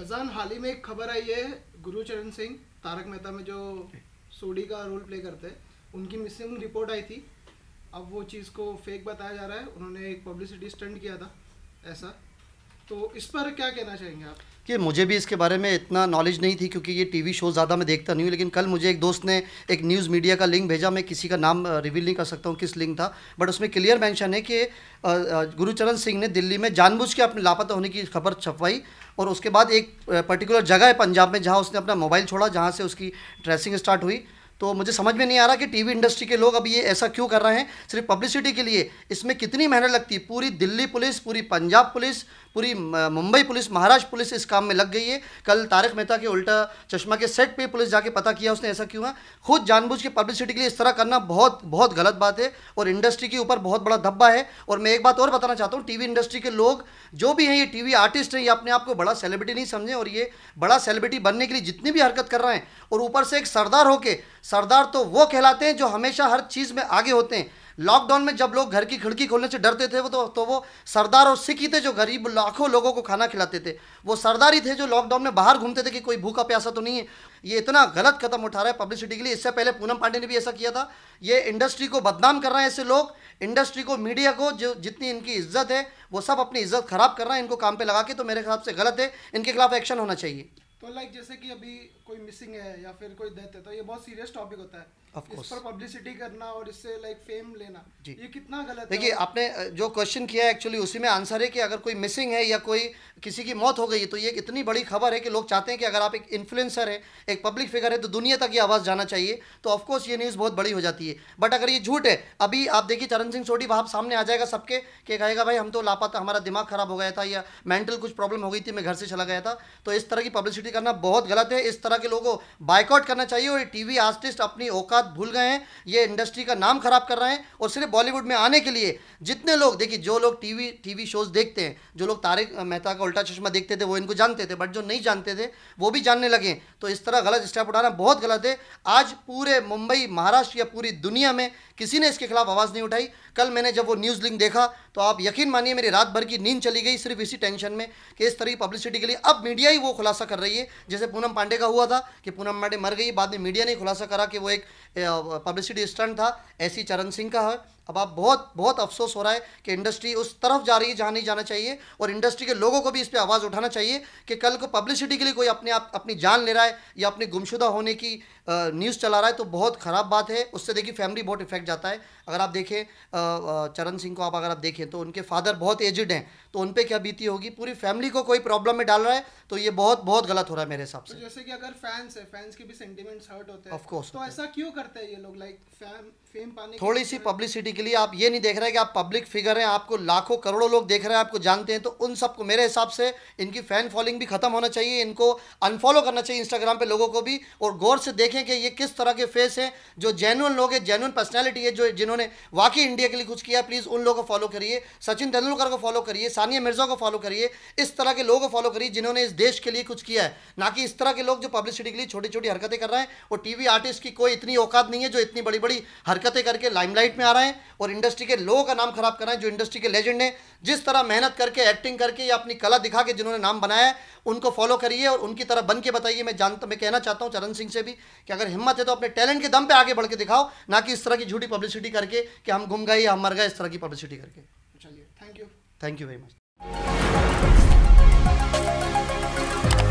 रजान हाल ही में एक खबर आई है गुरुचरण सिंह तारक मेहता में जो सोडी का रोल प्ले करते हैं उनकी मिसिंग रिपोर्ट आई थी अब वो चीज़ को फेक बताया जा रहा है उन्होंने एक पब्लिसिटी स्टंट किया था ऐसा तो इस पर क्या कहना चाहेंगे आप कि मुझे भी इसके बारे में इतना नॉलेज नहीं थी क्योंकि ये टीवी शो ज़्यादा मैं देखता नहीं हूँ लेकिन कल मुझे एक दोस्त ने एक न्यूज़ मीडिया का लिंक भेजा मैं किसी का नाम रिवील नहीं कर सकता हूँ किस लिंक था बट उसमें क्लियर मेंशन है कि गुरुचरण सिंह ने दिल्ली में जानबूझ के अपने लापता होने की खबर छपवाई और उसके बाद एक पर्टिकुलर जगह है पंजाब में जहाँ उसने अपना मोबाइल छोड़ा जहाँ से उसकी ट्रेसिंग स्टार्ट हुई तो मुझे समझ में नहीं आ रहा कि टीवी इंडस्ट्री के लोग अब ये ऐसा क्यों कर रहे हैं सिर्फ पब्लिसिटी के लिए इसमें कितनी मेहनत लगती है पूरी दिल्ली पुलिस पूरी पंजाब पुलिस पूरी मुंबई पुलिस महाराष्ट्र पुलिस इस काम में लग गई है कल तारक मेहता के उल्टा चश्मा के सेट पे पुलिस जाके पता किया उसने ऐसा क्यों है खुद जानबूझ के पब्लिसिटी के लिए इस तरह करना बहुत बहुत गलत बात है और इंडस्ट्री के ऊपर बहुत बड़ा धब्बा है और मैं एक बात और बताना चाहता हूँ टीवी इंडस्ट्री के लोग जो भी हैं ये टीवी आर्टिस्ट हैं ये अपने आप को बड़ा सेलिब्रिटी नहीं समझें और ये बड़ा सेलिब्रिटी बनने के लिए जितनी भी हरकत कर रहे हैं और ऊपर से एक सरदार होकर सरदार तो वो कहलाते हैं जो हमेशा हर चीज़ में आगे होते हैं लॉकडाउन में जब लोग घर की खिड़की खोलने से डरते थे वो तो तो वो सरदार और सिख ही थे जो गरीब लाखों लोगों को खाना खिलाते थे वो सरदार ही थे जो लॉकडाउन में बाहर घूमते थे कि कोई भूखा प्यासा तो नहीं है ये इतना गलत कदम उठा रहा है पब्लिसिटी के लिए इससे पहले पूनम पांडे ने भी ऐसा किया था ये इंडस्ट्री को बदनाम कर रहे हैं ऐसे लोग इंडस्ट्री को मीडिया को जो जितनी इनकी इज्जत है वो सब अपनी इज्जत खराब कर रहे हैं इनको काम पर लगा के तो मेरे हिसाब से गलत है इनके खिलाफ एक्शन होना चाहिए तो लाइक जैसे कि अभी कोई मिसिंग है या फिर कोई डेथ है तो ये बहुत सीरियस टॉपिक होता है इस पब्लिसिटी करना और कितना गलत देखिए आपने जो क्वेश्चन किया एक्चुअली उसी में आंसर है कि अगर कोई मिसिंग है या कोई किसी की मौत हो गई तो ये इतनी बड़ी खबर है कि लोग चाहते हैं कि अगर आप एक इन्फ्लुएंसर है एक पब्लिक फिगर है तो दुनिया तक ये आवाज़ जाना चाहिए तो ऑफकोर्स ये न्यूज़ बहुत बड़ी हो जाती है बट अगर ये झूठ है अभी आप देखिए चरण सिंह सोडी भाव सामने आ जाएगा सबके कि कहेगा भाई हम तो लापता हमारा दिमाग खराब हो गया था या मेंटल कुछ प्रॉब्लम हो गई थी मैं घर से चला गया था तो इस तरह की पब्लिसिटी करना बहुत गलत है इस तरह के लोगों को बाइकआउट करना चाहिए और टीवी आर्टिस्ट अपनी औकात बात भूल गए हैं ये इंडस्ट्री का नाम खराब कर रहे हैं और सिर्फ बॉलीवुड में आने के लिए जितने लोग देखिए जो लोग टीवी टीवी शोज देखते हैं जो लोग तारक मेहता का उल्टा चश्मा देखते थे वो इनको जानते थे बट जो नहीं जानते थे वो भी जानने लगे तो इस तरह गलत स्टेप उठाना बहुत गलत है आज पूरे मुंबई महाराष्ट्र या पूरी दुनिया में किसी ने इसके खिलाफ आवाज़ नहीं उठाई कल मैंने जब वो न्यूज़ लिंक देखा तो आप यकीन मानिए मेरी रात भर की नींद चली गई सिर्फ इसी टेंशन में कि इस तरह की पब्लिसिटी के लिए अब मीडिया ही वो खुलासा कर रही है जैसे पूनम पांडे का हुआ था कि पूनम पांडे मर गई बाद में मीडिया ने खुलासा करा कि वो एक पब्लिसिटी स्टंट था ए चरण सिंह का है अब आप बहुत बहुत अफसोस हो रहा है कि इंडस्ट्री उस तरफ जा रही है जहाँ नहीं जाना चाहिए और इंडस्ट्री के लोगों को भी इस पर आवाज़ उठाना चाहिए कि कल को पब्लिसिटी के लिए कोई अपने आप अपनी जान ले रहा है या अपने गुमशुदा होने की न्यूज़ चला रहा है तो बहुत ख़राब बात है उससे देखिए फैमिली बहुत इफेक्ट जाता है अगर आप देखें चरण सिंह को आप अगर आप देखें तो उनके फादर बहुत एजड हैं तो उन पर क्या बीती होगी पूरी फैमिली को कोई प्रॉब्लम में डाल रहा है तो ये बहुत बहुत गलत हो रहा है मेरे हिसाब तो से जैसे कि अगर फैंस है फैंस के भी सेंटिमेंट्स हर्ट होते हैं ऑफकोर्स तो ऐसा क्यों करते हैं ये लोग लाइक फेम पाने थोड़ी सी पब्लिसिटी लिए आप ये नहीं देख रहे कि आप पब्लिक फिगर हैं आपको लाखों करोड़ों लोग देख रहे हैं आपको जानते हैं तो उन सबको मेरे हिसाब से इनकी फ़ैन फॉलोइंग भी खत्म होना चाहिए इनको अनफॉलो करना चाहिए इंस्टाग्राम पे लोगों को भी और गौर से देखें कि ये किस तरह के फेस हैं जो जेनुअन लोग हैं जेनुअन पर्सनैलिटी है जो जिन्होंने वाकई इंडिया के लिए कुछ किया प्लीज़ उन लोगों को फॉलो करिए सचिन तेंदुलकर को फॉलो करिए सानिया मिर्ज़ा को फॉलो करिए इस तरह के लोगों को फॉलो करिए जिन्होंने इस देश के लिए कुछ किया है ना कि इस तरह के लोग जो पब्लिसिटी के लिए छोटी छोटी हरकतें कर रहे हैं और टीवी आर्टिस्ट की कोई इतनी औकात नहीं है जो इतनी बड़ी बड़ी हरकतें करके लाइमलाइट में आ रहे हैं और इंडस्ट्री के लोगों का नाम खराब कराएं जो इंडस्ट्री के लेजेंड हैं जिस तरह मेहनत करके एक्टिंग करके या अपनी कला दिखा के जिन्होंने नाम बनाया है उनको फॉलो करिए और उनकी तरह बन के बताइए मैं जानता मैं कहना चाहता हूँ चरण सिंह से भी कि अगर हिम्मत है तो अपने टैलेंट के दम पर आगे बढ़ के दिखाओ ना कि इस तरह की झूठी पब्लिसिटी करके कि हम गुम गए हम मर गए इस तरह की पब्लिसिटी करके चलिए thank you thank you very much